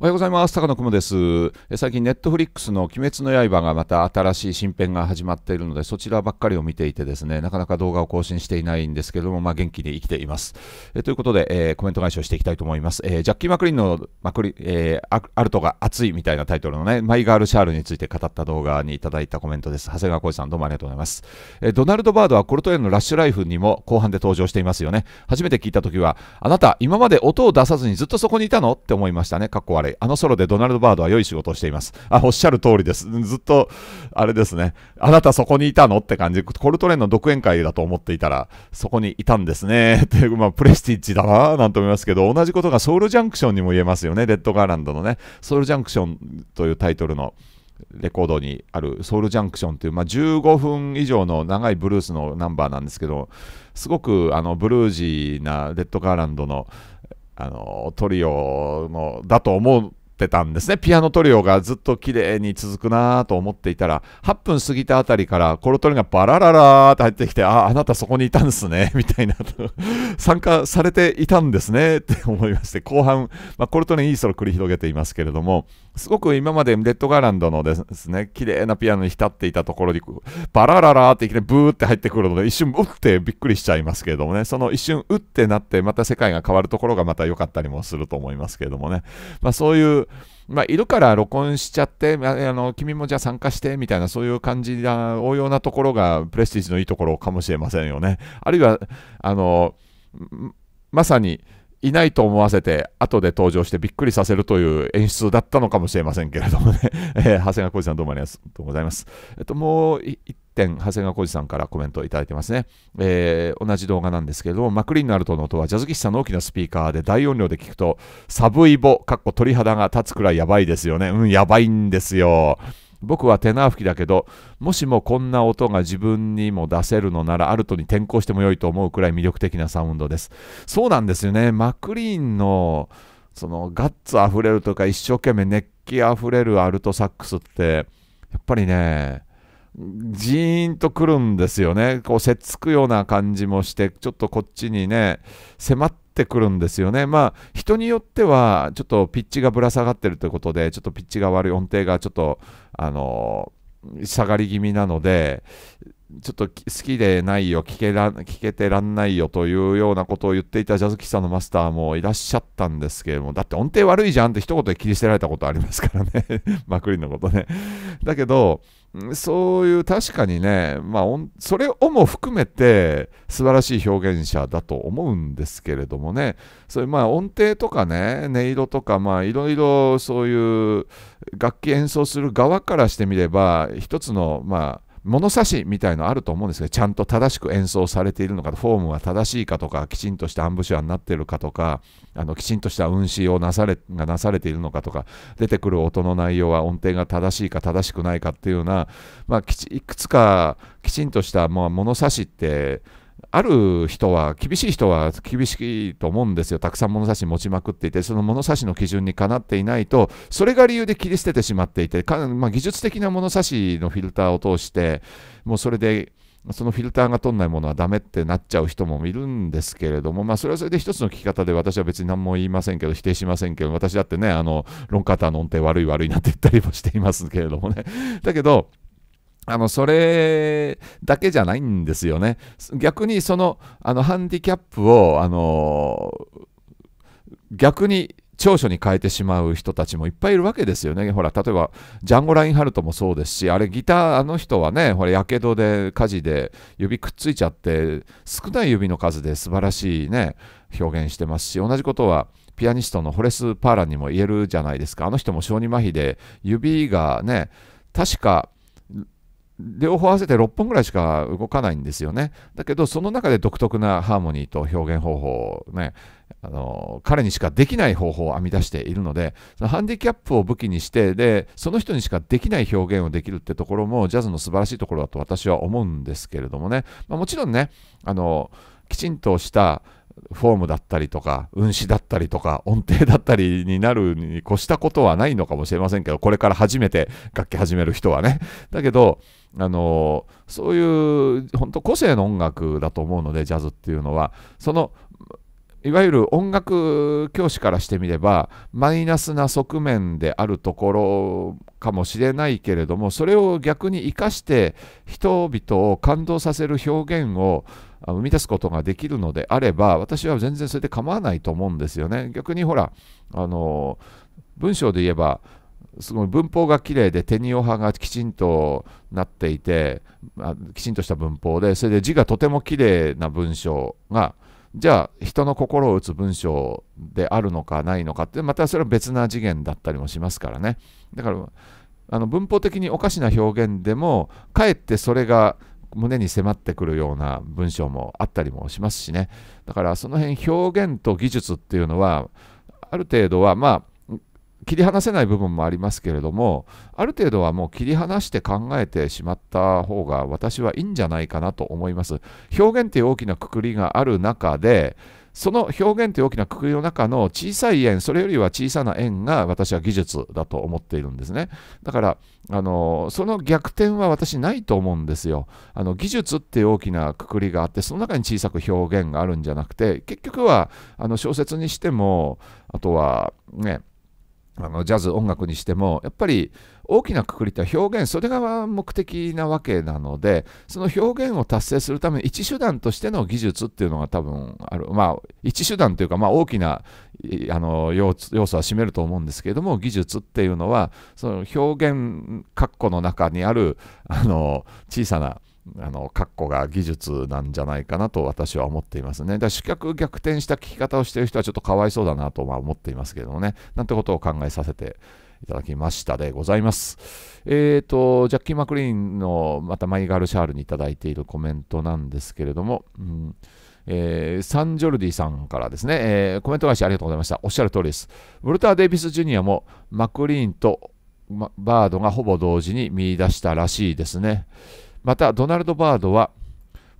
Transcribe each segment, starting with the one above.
おはようございます。高野くもです。最近、ネットフリックスの鬼滅の刃がまた新しい新編が始まっているので、そちらばっかりを見ていてですね、なかなか動画を更新していないんですけれども、まあ、元気に生きています。えということで、えー、コメント返しをしていきたいと思います。えー、ジャッキー・マクリンのマクリ、えー、アルトが熱いみたいなタイトルのね、マイガール・シャールについて語った動画にいただいたコメントです。長谷川浩二さん、どうもありがとうございます。えドナルド・バードはコルトエンのラッシュライフにも後半で登場していますよね。初めて聞いたときは、あなた、今まで音を出さずにずっとそこにいたのって思いましたね。かっこ悪い。い。あのソロでドナルド・バードは良い仕事をしています。あ、おっしゃる通りです。ずっと、あれですね。あなたそこにいたのって感じ。コルトレーンの独演会だと思っていたら、そこにいたんですね。っていう、まあ、プレスティッチだなぁなんて思いますけど、同じことがソウルジャンクションにも言えますよね。レッド・ガーランドのね。ソウルジャンクションというタイトルの。レコードにあるソウルジャンクションという、まあ、15分以上の長いブルースのナンバーなんですけどすごくあのブルージーなレッド・ガーランドのあのトリオのだと思うってたんですね。ピアノトリオがずっと綺麗に続くなと思っていたら、8分過ぎたあたりからコロトリがバラララーって入ってきて、あ、あなたそこにいたんですね、みたいな、参加されていたんですねって思いまして、後半、まあ、コロトリンいいソロ繰り広げていますけれども、すごく今までレッドガーランドのですね、綺麗なピアノに浸っていたところに、バラララーっていきなりブーって入ってくるので、一瞬、うってびっくりしちゃいますけれどもね、その一瞬、うってなって、また世界が変わるところがまた良かったりもすると思いますけれどもね、まあ、そういうまあ、いるから録音しちゃって、あの君もじゃあ参加してみたいな、そういう感じな応用なところが、プレスティージのいいところかもしれませんよね。あるいは、あのまさに、いないと思わせて、後で登場してびっくりさせるという演出だったのかもしれませんけれどもね。えー、長谷川浩二さんどうもありがとうございます。えっと、もう点、長谷川浩二さんからコメントをいただいてますね。えー、同じ動画なんですけれども、マクリーンのアルトの音はジャズ喫茶の大きなスピーカーで大音量で聞くと、サブイボ、かっこ鳥肌が立つくらいやばいですよね。うん、やばいんですよ。僕はテナー吹きだけど、もしもこんな音が自分にも出せるのなら、アルトに転向しても良いと思うくらい魅力的なサウンドです。そうなんですよね。マクリーンの、そのガッツあふれるとか、一生懸命熱気あふれるアルトサックスって、やっぱりね、ジーンとくるんですよね。こう、せっつくような感じもして、ちょっとこっちにね、迫ってくるんですよね。まあ、人によっては、ちょっとピッチがぶら下がってるということで、ちょっとピッチが悪い、音程がちょっと、あのー、下がり気味なので、ちょっと好きでないよ聞けら、聞けてらんないよというようなことを言っていたジャズ喫茶のマスターもいらっしゃったんですけれども、だって音程悪いじゃんって一言で切り捨てられたことありますからね、まくりのことね。だけど、そういう確かにね、まあ、それをも含めて素晴らしい表現者だと思うんですけれどもね、そういうまあ音程とかね、音色とか、まあ、いろいろそういう楽器演奏する側からしてみれば、一つの、まあ、物差しみたいのあると思うんですけど、ちゃんと正しく演奏されているのか、フォームは正しいかとか、きちんとしたアンブシュアになっているかとか、あのきちんとした運指をなされがなされているのかとか、出てくる音の内容は音程が正しいか正しくないかっていうような、まあ、いくつかきちんとした、まあ、物差しって、ある人は、厳しい人は厳しいと思うんですよ。たくさん物差し持ちまくっていて、その物差しの基準にかなっていないと、それが理由で切り捨ててしまっていて、まあ、技術的な物差しのフィルターを通して、もうそれで、そのフィルターが取んないものはダメってなっちゃう人もいるんですけれども、まあ、それはそれで一つの聞き方で私は別に何も言いませんけど、否定しませんけど、私だってね、あの、ロンカーターの音程悪い悪いなんて言ったりもしていますけれどもね。だけど、あのそれだけじゃないんですよね。逆にそのあのハンディキャップを、あの逆に長所に変えてしまう人たちもいっぱいいるわけですよね。ほら、例えば、ジャンゴ・ラインハルトもそうですし、あれ、ギター、あの人はね、ほら、やけどで、火事で、指くっついちゃって、少ない指の数で素晴らしいね、表現してますし、同じことは、ピアニストのホレス・パーランにも言えるじゃないですか。あの人も小児麻痺で、指がね、確か、両方合わせて6本ぐらいしか動かないんですよね。だけど、その中で独特なハーモニーと表現方法をね、あの彼にしかできない方法を編み出しているので、そのハンディキャップを武器にして、で、その人にしかできない表現をできるってところも、ジャズの素晴らしいところだと私は思うんですけれどもね、まあ、もちろんね、あのきちんとしたフォームだったりとか、運指だったりとか、音程だったりになるに越したことはないのかもしれませんけど、これから初めて楽器始める人はね。だけど、あのそういう本当個性の音楽だと思うので、ジャズっていうのは、そのいわゆる音楽教師からしてみればマイナスな側面であるところかもしれないけれどもそれを逆に生かして人々を感動させる表現を生み出すことができるのであれば私は全然それで構わないと思うんですよね。逆にほらあの文章で言えばすごい文法が綺麗で手におはがきちんとなっていてきちんとした文法でそれで字がとても綺麗な文章がじゃあ人の心を打つ文章であるのかないのかってまたそれは別な次元だったりもしますからねだからあの文法的におかしな表現でもかえってそれが胸に迫ってくるような文章もあったりもしますしねだからその辺表現と技術っていうのはある程度はまあ切り離せない部分もありますけれどもある程度はもう切り離して考えてしまった方が私はいいんじゃないかなと思います表現っていう大きなくくりがある中でその表現という大きなくくりの中の小さい円、それよりは小さな円が私は技術だと思っているんですね。だから、あのその逆転は私ないと思うんですよ。あの技術っていう大きなくくりがあって、その中に小さく表現があるんじゃなくて、結局はあの小説にしても、あとはね、あのジャズ音楽にしてもやっぱり大きなくくりとて表現それが目的なわけなのでその表現を達成するために一手段としての技術っていうのが多分あるまあ一手段というかまあ大きなあの要素は占めると思うんですけれども技術っていうのはその表現括弧の中にあるあの小さなあの括弧が技術なんじゃないかなと私は思っていますね。だから主客逆転した聞き方をしている人はちょっとかわいそうだなとま思っていますけどもね、なんてことを考えさせていただきましたでございます。えっ、ー、と、ジャッキー・マクリーンのまたマイガール・シャールにいただいているコメントなんですけれども、うんえー、サンジョルディさんからですね、えー、コメント返しありがとうございました。おっしゃる通りです。ウルター・デイビス・ジュニアもマクリーンとバードがほぼ同時に見出したらしいですね。またドナルド・バードは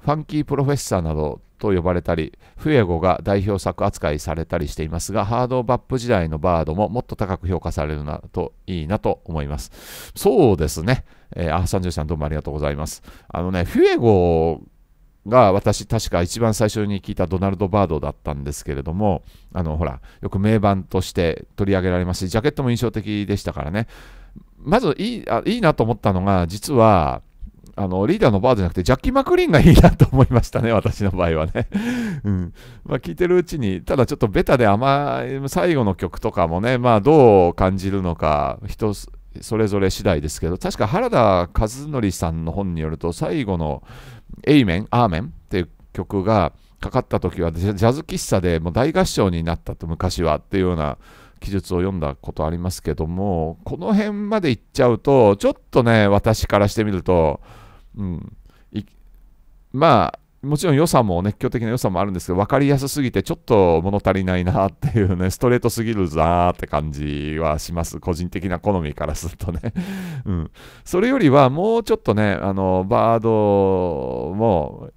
ファンキー・プロフェッサーなどと呼ばれたりフエゴが代表作扱いされたりしていますがハードバップ時代のバードももっと高く評価されるなといいなと思いますそうですね、えー、あ三条さんどうもありがとうございますあのねフエゴが私確か一番最初に聞いたドナルド・バードだったんですけれどもあのほらよく名盤として取り上げられますしジャケットも印象的でしたからねまずいいあいいなと思ったのが実はあの、リーダーのバーじゃなくて、ジャッキー・マクリーンがいいなと思いましたね、私の場合はね。うん。まあ、聞いてるうちに、ただちょっとベタで甘い、最後の曲とかもね、まあ、どう感じるのか、人それぞれ次第ですけど、確か原田和則さんの本によると、最後の、エイメン、アーメンっていう曲がかかった時は、ジャズ喫茶でもう大合唱になったと、昔はっていうような記述を読んだことありますけども、この辺までいっちゃうと、ちょっとね、私からしてみると、うん、まあ、もちろん良さも、熱狂的な良さもあるんですけど、分かりやすすぎて、ちょっと物足りないなっていうね、ストレートすぎるざーって感じはします。個人的な好みからするとね。うん。それよりは、もうちょっとね、あの、バードも、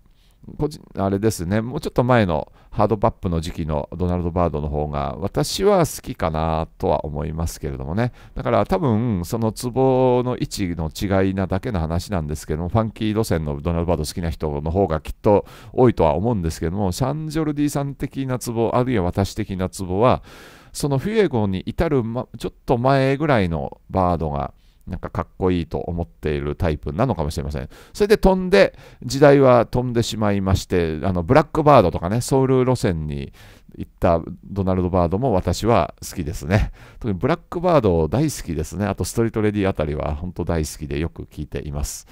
あれですね、もうちょっと前の、ハードバップの時期のドナルド・バードの方が私は好きかなとは思いますけれどもねだから多分そのツボの位置の違いなだけの話なんですけどもファンキー路線のドナルド・バード好きな人の方がきっと多いとは思うんですけどもシャンジョルディさん的なツボあるいは私的なツボはそのフィエゴに至る、ま、ちょっと前ぐらいのバードがなんかかっこいいと思っているタイプなのかもしれません。それで飛んで、時代は飛んでしまいまして、あのブラックバードとかね、ソウル路線に行ったドナルド・バードも私は好きですね。特にブラックバード大好きですね。あとストリートレディあたりは本当大好きでよく聴いています。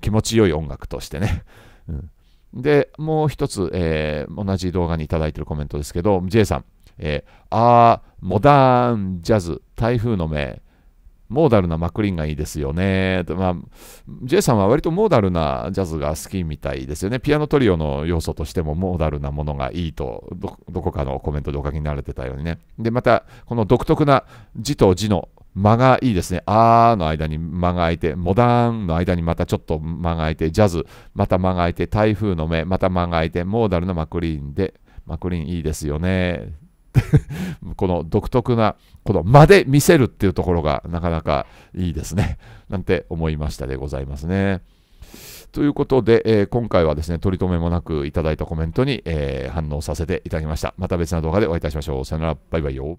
気持ちよい音楽としてね。うんで、もう一つ、えー、同じ動画にいただいているコメントですけど、J さん、えー、あー、モダンジャズ、台風の目、モーダルなマクリンがいいですよね。まあ、J さんは割とモーダルなジャズが好きみたいですよね。ピアノトリオの要素としてもモーダルなものがいいと、どこかのコメントでお書きになられてたようにね。で、また、この独特な字と字の間がいいですね。あーの間に間が空いて、モダンの間にまたちょっと間が空いて、ジャズ、また間が空いて、台風の目、また間が空いて、モーダルなマクリーンで、マクリーンいいですよね。この独特な、この間で見せるっていうところがなかなかいいですね。なんて思いましたでございますね。ということで、えー、今回はですね、取り留めもなくいただいたコメントに、えー、反応させていただきました。また別な動画でお会いいたしましょう。さよなら、バイバイよ。